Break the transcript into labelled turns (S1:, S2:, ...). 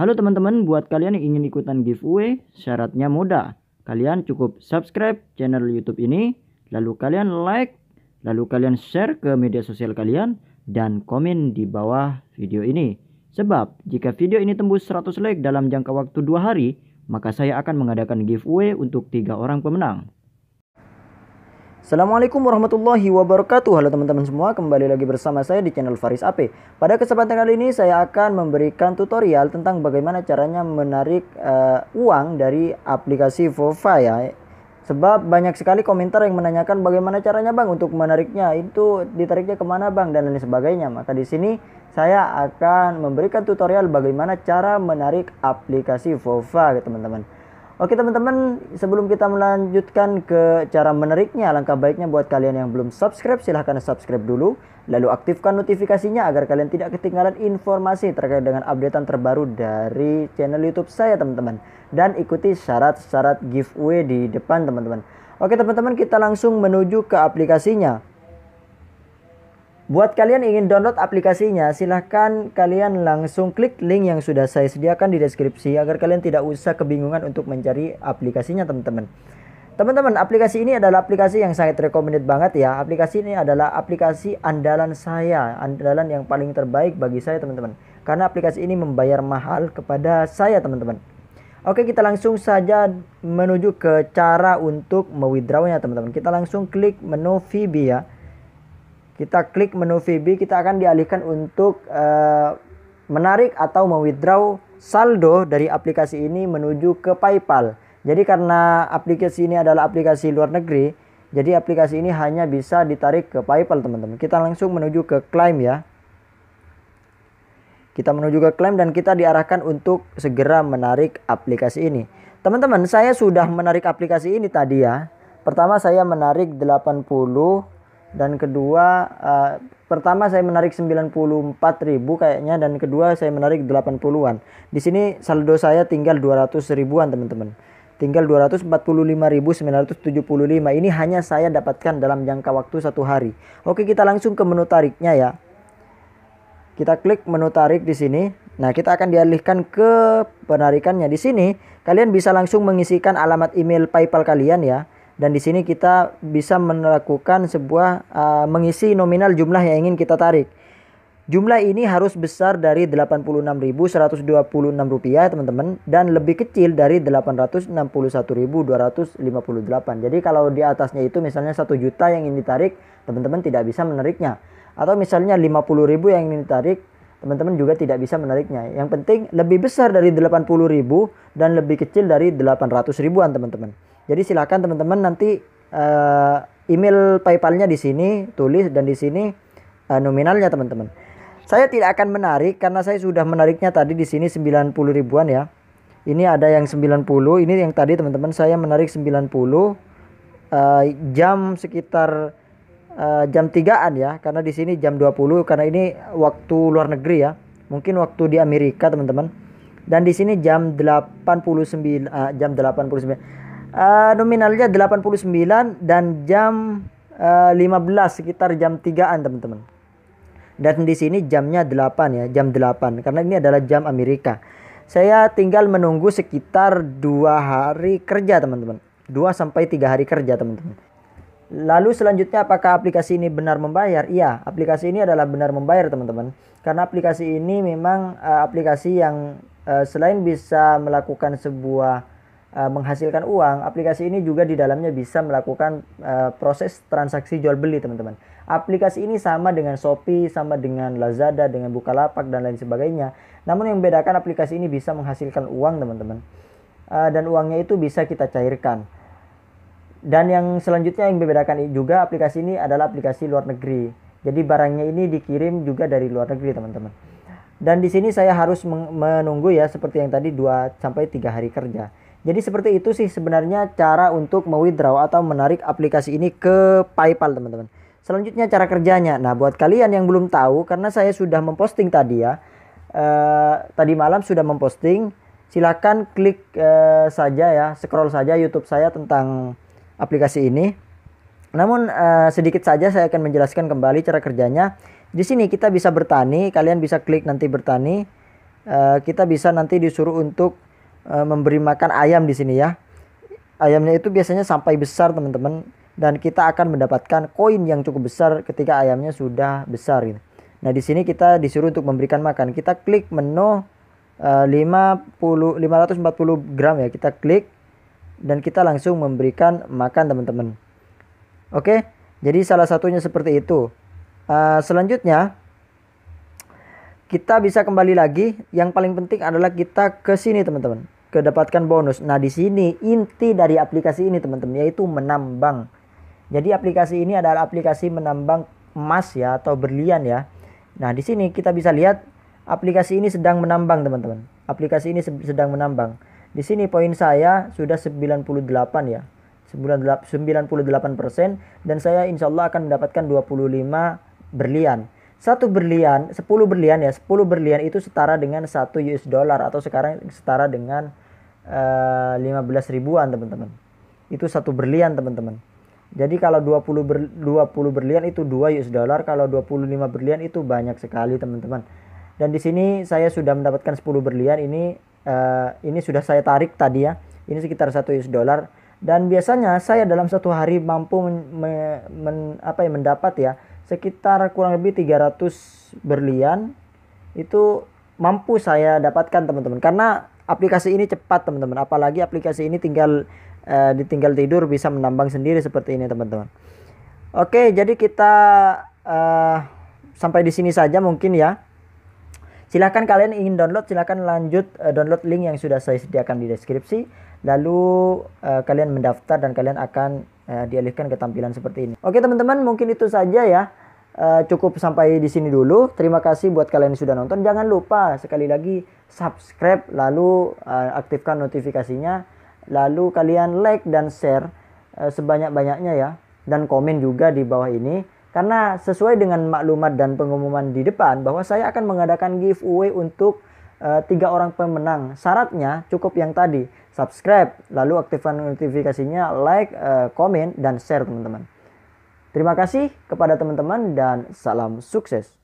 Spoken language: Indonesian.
S1: Halo teman-teman, buat kalian yang ingin ikutan giveaway, syaratnya mudah. Kalian cukup subscribe channel YouTube ini, lalu kalian like, lalu kalian share ke media sosial kalian, dan komen di bawah video ini. Sebab, jika video ini tembus 100 like dalam jangka waktu 2 hari, maka saya akan mengadakan giveaway untuk tiga orang pemenang. Assalamualaikum warahmatullahi wabarakatuh Halo teman-teman semua kembali lagi bersama saya di channel Faris AP Pada kesempatan kali ini saya akan memberikan tutorial tentang bagaimana caranya menarik uh, uang dari aplikasi Vova ya Sebab banyak sekali komentar yang menanyakan bagaimana caranya bang untuk menariknya itu ditariknya kemana bang dan lain sebagainya Maka di sini saya akan memberikan tutorial bagaimana cara menarik aplikasi Vova teman-teman Oke teman-teman, sebelum kita melanjutkan ke cara menariknya, langkah baiknya buat kalian yang belum subscribe, silahkan subscribe dulu. Lalu aktifkan notifikasinya agar kalian tidak ketinggalan informasi terkait dengan updatean terbaru dari channel YouTube saya teman-teman. Dan ikuti syarat-syarat giveaway di depan teman-teman. Oke teman-teman, kita langsung menuju ke aplikasinya. Buat kalian ingin download aplikasinya, silahkan kalian langsung klik link yang sudah saya sediakan di deskripsi agar kalian tidak usah kebingungan untuk mencari aplikasinya teman-teman. Teman-teman, aplikasi ini adalah aplikasi yang sangat recommended banget ya. Aplikasi ini adalah aplikasi andalan saya, andalan yang paling terbaik bagi saya teman-teman. Karena aplikasi ini membayar mahal kepada saya teman-teman. Oke, kita langsung saja menuju ke cara untuk mewidrawnya, teman-teman. Kita langsung klik menu VB ya kita klik menu VB kita akan dialihkan untuk uh, menarik atau mewithdraw saldo dari aplikasi ini menuju ke PayPal. Jadi karena aplikasi ini adalah aplikasi luar negeri, jadi aplikasi ini hanya bisa ditarik ke PayPal, teman-teman. Kita langsung menuju ke claim ya. Kita menuju ke claim dan kita diarahkan untuk segera menarik aplikasi ini. Teman-teman, saya sudah menarik aplikasi ini tadi ya. Pertama saya menarik 80 dan kedua uh, pertama saya menarik 94.000 kayaknya dan kedua saya menarik 80-an. Di sini saldo saya tinggal 200 ribuan teman-teman. Tinggal 245.975 ini hanya saya dapatkan dalam jangka waktu satu hari. Oke kita langsung ke menu tariknya ya. Kita klik menu tarik di sini. Nah kita akan dialihkan ke penarikannya di sini. Kalian bisa langsung mengisikan alamat email PayPal kalian ya dan di sini kita bisa melakukan sebuah uh, mengisi nominal jumlah yang ingin kita tarik. Jumlah ini harus besar dari Rp86.126 teman-teman dan lebih kecil dari Rp861.258. Jadi kalau di atasnya itu misalnya 1 juta yang ingin ditarik, teman-teman tidak bisa menariknya. Atau misalnya 50.000 yang ingin ditarik, teman-teman juga tidak bisa menariknya. Yang penting lebih besar dari 80.000 dan lebih kecil dari 800000 ribuan teman-teman. Jadi silakan teman-teman nanti uh, email paypalnya nya di sini tulis dan di sini uh, nominalnya teman-teman. Saya tidak akan menarik karena saya sudah menariknya tadi di sini 90 ribuan ya. Ini ada yang 90, ini yang tadi teman-teman saya menarik 90 uh, eh, jam sekitar uh, jam 3-an ya karena di sini jam 20 karena ini waktu luar negeri ya. Mungkin waktu di Amerika teman-teman. Dan di sini jam 89 uh, jam 89 uh, nominalnya 89 dan jam uh, eh, 15 sekitar jam 3-an teman-teman. Dan di sini jamnya 8 ya, jam 8 karena ini adalah jam Amerika. Saya tinggal menunggu sekitar dua hari kerja teman-teman. 2 sampai tiga hari kerja teman-teman. Lalu selanjutnya apakah aplikasi ini benar membayar? Iya, aplikasi ini adalah benar membayar teman-teman. Karena aplikasi ini memang uh, aplikasi yang uh, selain bisa melakukan sebuah Eh, menghasilkan uang, aplikasi ini juga di dalamnya bisa melakukan eh, proses transaksi jual beli, teman-teman. Aplikasi ini sama dengan Shopee, sama dengan Lazada, dengan Bukalapak dan lain sebagainya. Namun yang membedakan aplikasi ini bisa menghasilkan uang, teman-teman. Eh, dan uangnya itu bisa kita cairkan. Dan yang selanjutnya yang membedakan juga aplikasi ini adalah aplikasi luar negeri. Jadi barangnya ini dikirim juga dari luar negeri, teman-teman. Dan di sini saya harus menunggu ya seperti yang tadi 2 sampai 3 hari kerja. Jadi seperti itu sih sebenarnya cara untuk mewithdraw atau menarik aplikasi ini ke PayPal teman-teman. Selanjutnya cara kerjanya. Nah buat kalian yang belum tahu karena saya sudah memposting tadi ya. Eh, tadi malam sudah memposting. Silahkan klik eh, saja ya, scroll saja YouTube saya tentang aplikasi ini. Namun eh, sedikit saja saya akan menjelaskan kembali cara kerjanya. Di sini kita bisa bertani, kalian bisa klik nanti bertani. Eh, kita bisa nanti disuruh untuk Eh, memberi makan ayam di sini ya. Ayamnya itu biasanya sampai besar teman-teman dan kita akan mendapatkan koin yang cukup besar ketika ayamnya sudah besar ini. Gitu. Nah, di sini kita disuruh untuk memberikan makan. Kita klik menu uh, 50 540 gram ya. Kita klik dan kita langsung memberikan makan teman-teman. Oke, jadi salah satunya seperti itu. Uh, selanjutnya kita bisa kembali lagi. Yang paling penting adalah kita ke sini teman-teman, kedapatkan bonus. Nah di sini inti dari aplikasi ini teman-teman yaitu menambang. Jadi aplikasi ini adalah aplikasi menambang emas ya atau berlian ya. Nah di sini kita bisa lihat aplikasi ini sedang menambang teman-teman. Aplikasi ini sedang menambang. Di sini poin saya sudah 98 ya. 98 persen dan saya insya Allah akan mendapatkan 25 berlian satu berlian, 10 berlian ya, 10 berlian itu setara dengan satu US dollar atau sekarang setara dengan uh, eh, 15 ribuan, teman-teman. Itu satu berlian, teman-teman. Jadi kalau 20 ber, 20 berlian itu 2 US dollar, kalau 25 berlian itu banyak sekali, teman-teman. Dan di sini saya sudah mendapatkan 10 berlian ini uh, ini sudah saya tarik tadi ya. Ini sekitar satu US dollar dan biasanya saya dalam satu hari mampu men, men, men apa ya mendapat ya sekitar kurang lebih 300 berlian itu mampu saya dapatkan teman-teman karena aplikasi ini cepat teman-teman apalagi aplikasi ini tinggal uh, ditinggal tidur bisa menambang sendiri seperti ini teman-teman oke jadi kita uh, sampai di sini saja mungkin ya silahkan kalian ingin download silahkan lanjut uh, download link yang sudah saya sediakan di deskripsi lalu uh, kalian mendaftar dan kalian akan eh, dialihkan ke tampilan seperti ini. Oke teman-teman mungkin itu saja ya. Uh, cukup sampai di sini dulu. Terima kasih buat kalian yang sudah nonton. Jangan lupa sekali lagi subscribe, lalu uh, aktifkan notifikasinya, lalu kalian like dan share uh, sebanyak-banyaknya ya, dan komen juga di bawah ini. Karena sesuai dengan maklumat dan pengumuman di depan bahwa saya akan mengadakan giveaway untuk Eh, tiga orang pemenang. Syaratnya cukup yang tadi, subscribe, lalu aktifkan notifikasinya, like, eh, komen, dan share teman-teman. Terima kasih kepada teman-teman dan salam sukses.